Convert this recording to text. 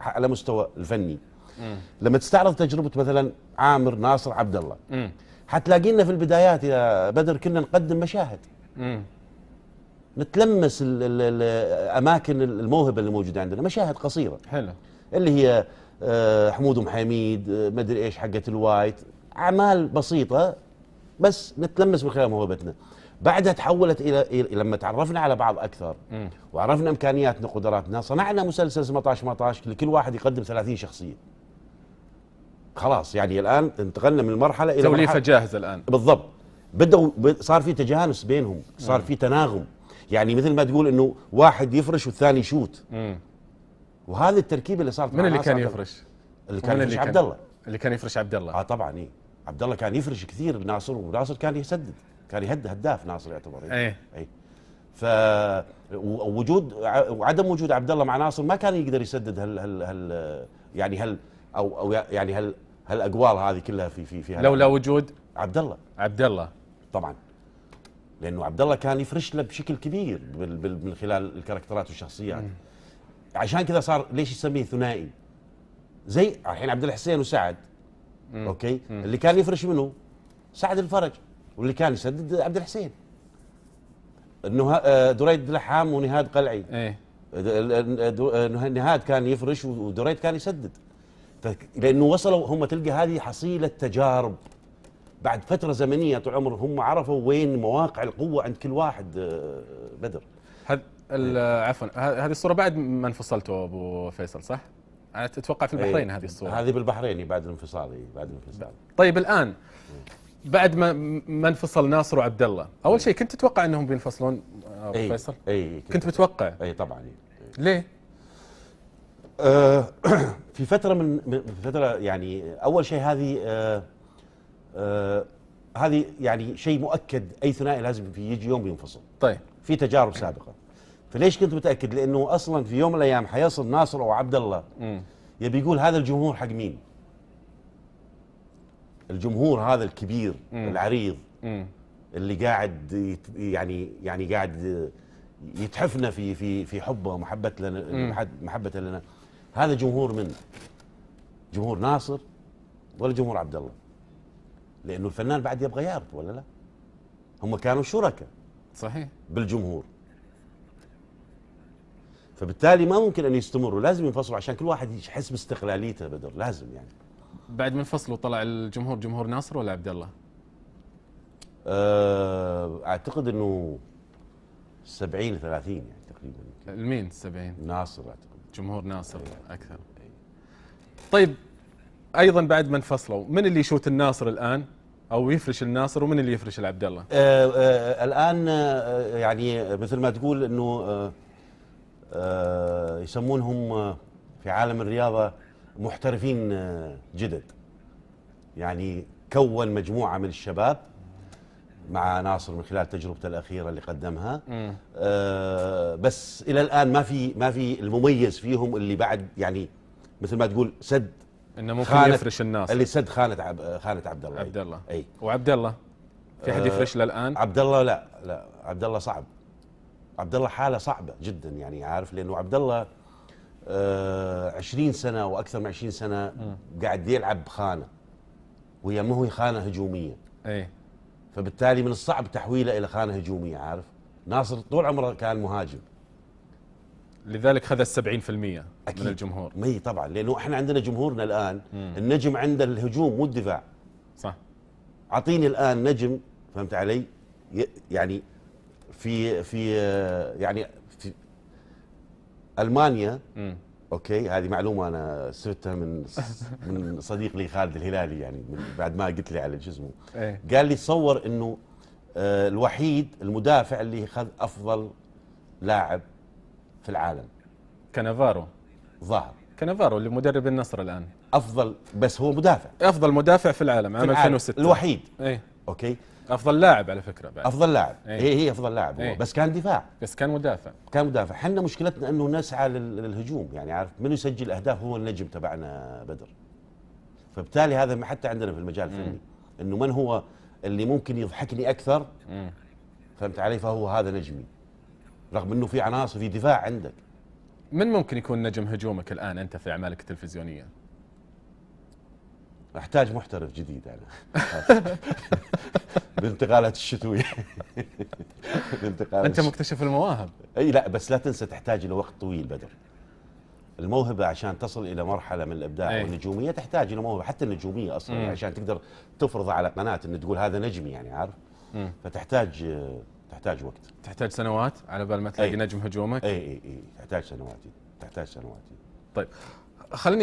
على مستوى الفني مم. لما تستعرض تجربه مثلا عامر ناصر عبد الله حتلاقينا في البدايات يا بدر كنا نقدم مشاهد مم. نتلمس ال ال اماكن الموهبه اللي موجوده عندنا مشاهد قصيره حلو اللي هي آه، حمود محميد آه، مدري ايش حقت الوايت اعمال بسيطه بس نتلمس من خلال موهبتنا بعدها تحولت الى لما تعرفنا على بعض اكثر وعرفنا امكانياتنا وقدراتنا صنعنا مسلسل 18 18 لكل واحد يقدم 30 شخصيه خلاص يعني الان انتقلنا من المرحله الى توليفه جاهزه الان بالضبط بدأوا صار في تجانس بينهم صار في تناغم يعني مثل ما تقول انه واحد يفرش والثاني يشوت وهذا التركيب اللي صارت من اللي كان يفرش اللي كان يفرش عبد الله اللي كان يفرش عبد الله اه طبعا اي عبد الله كان يفرش كثير ناصر وناصر كان يسدد كان يهد هداف ناصر يعتبر ايه ايه ف وجود وعدم وجود عبد الله مع ناصر ما كان يقدر يسدد هال هال هال يعني هل او او يعني هل هالاقوال هذه كلها في في في لولا وجود عبد الله عبد الله طبعا لانه عبد الله كان يفرش له بشكل كبير من خلال الكاركترات والشخصيات م. عشان كذا صار ليش يسميه ثنائي زي الحين عبد الحسين وسعد م. اوكي م. اللي كان يفرش منه سعد الفرج واللي كان يسدد عبد الحسين انه آه، دريد لحام ونهاد قلعي ايه نهاد كان يفرش ودريد كان يسدد لانه وصلوا هم تلقى هذه حصيله تجارب بعد فتره زمنيه طول عمر هم عرفوا وين مواقع القوه عند كل واحد آه، بدر هذ إيه. عفوا هذه الصوره بعد ما انفصلتوا ابو فيصل صح؟ اتوقع في البحرين إيه. هذه الصوره هذه بالبحرين بعد الانفصال إيه، بعد الانفصال طيب الان بعد ما ما انفصل ناصر وعبد الله اول شيء كنت تتوقع انهم بينفصلون آه، ابو أي فيصل اي كنت, كنت متوقع اي طبعا أي. ليه آه في فتره من فتره يعني اول شيء هذه آه آه هذه يعني شيء مؤكد اي ثنائي لازم في يجي يوم ينفصل طيب في تجارب سابقه فليش كنت متاكد لانه اصلا في يوم من الايام حيصل ناصر او عبد الله يبي يقول هذا الجمهور حق مين الجمهور هذا الكبير مم. العريض مم. اللي قاعد يعني يعني قاعد يتحفنا في في في حبه ومحبه لنا محبته لنا هذا جمهور من جمهور ناصر ولا جمهور عبد الله لانه الفنان بعد يبغى يعرف ولا لا هم كانوا شركاء صحيح بالجمهور فبالتالي ما ممكن ان يستمروا لازم ينفصلوا عشان كل واحد يحس باستقلاليته بدر لازم يعني بعد من فصل طلع الجمهور جمهور ناصر ولا عبد الله؟ آه، اعتقد انه 70 30 يعني تقريبا لمين 70 ناصر اعتقد جمهور ناصر أيه. اكثر أيه. طيب ايضا بعد ما انفصلوا من اللي يشوت الناصر الان او يفرش الناصر ومن اللي يفرش العبد الله آه آه الان آه يعني مثل ما تقول انه آه آه يسمونهم آه، في عالم الرياضه محترفين آه، جدد يعني كون مجموعة من الشباب مع ناصر من خلال تجربته الأخيرة اللي قدمها آه بس إلى الآن ما في ما في المميز فيهم اللي بعد يعني مثل ما تقول سد انه ممكن يفرش الناس اللي سد خانة عب خانة عبد الله عبد الله اي وعبد الله في حد آه، يفرش له الان؟ عبد الله لا لا عبد الله صعب عبد الله حاله صعبه جدا يعني عارف لانه عبد الله 20 آه، سنه واكثر من 20 سنه قاعد يلعب بخانه وهي ما هي خانه هجوميه اي فبالتالي من الصعب تحويله الى خانه هجوميه عارف ناصر طول عمره كان مهاجم لذلك خذ 70% من الجمهور اي طبعا لانه احنا عندنا جمهورنا الان م. النجم عنده الهجوم مو الدفاع صح اعطيني الان نجم فهمت علي يعني في في آه، يعني المانيا مم. اوكي هذه معلومه انا سرتها من من صديق لي خالد الهلالي يعني من بعد ما قلت لي على شو اسمه ايه؟ قال لي تصور انه آه، الوحيد المدافع اللي خذ افضل لاعب في العالم كنافارو ظهر كنافارو اللي مدرب النصر الان افضل بس هو مدافع افضل مدافع في العالم عام 2006 الوحيد ايه اوكي افضل لاعب على فكره بعد افضل لاعب إيه. هي أيه. هي افضل لاعب أيه. بس كان دفاع بس كان مدافع كان مدافع احنا مشكلتنا انه نسعى للهجوم يعني عارف من يسجل اهداف هو النجم تبعنا بدر فبالتالي هذا حتى عندنا في المجال الفني انه من هو اللي ممكن يضحكني اكثر مم. فهمت علي فهو هذا نجمي رغم انه في عناصر في دفاع عندك من ممكن يكون نجم هجومك الان انت في اعمالك التلفزيونيه احتاج محترف جديد انا بانتقالات الشتويه انت مكتشف المواهب اي لا بس لا تنسى تحتاج الى وقت طويل بدر الموهبه عشان تصل الى مرحله من الابداع أي. والنجوميه تحتاج الى موهبه حتى النجوميه اصلا مم. عشان تقدر تفرض على قناه ان تقول هذا نجمي يعني عارف مم. فتحتاج تحتاج وقت تحتاج سنوات على بال ما تلاقي نجم هجومك اي اي اي تحتاج سنوات تحتاج سنوات طيب خليني